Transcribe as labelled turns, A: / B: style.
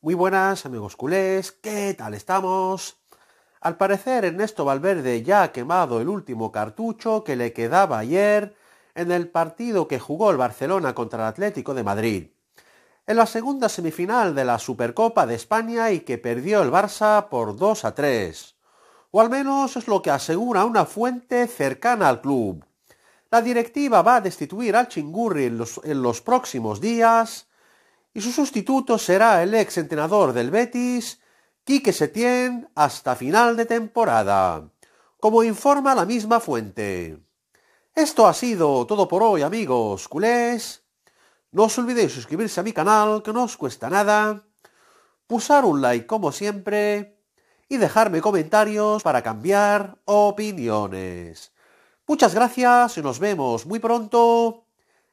A: Muy buenas amigos culés, ¿qué tal estamos? Al parecer Ernesto Valverde ya ha quemado el último cartucho que le quedaba ayer en el partido que jugó el Barcelona contra el Atlético de Madrid. En la segunda semifinal de la Supercopa de España y que perdió el Barça por 2 a 3. O al menos es lo que asegura una fuente cercana al club. La directiva va a destituir al Chingurri en los próximos días y su sustituto será el ex entrenador del Betis, Quique Setién, hasta final de temporada, como informa la misma fuente. Esto ha sido todo por hoy, amigos culés. No os olvidéis suscribirse a mi canal, que no os cuesta nada, pulsar un like como siempre y dejarme comentarios para cambiar opiniones. Muchas gracias y nos vemos muy pronto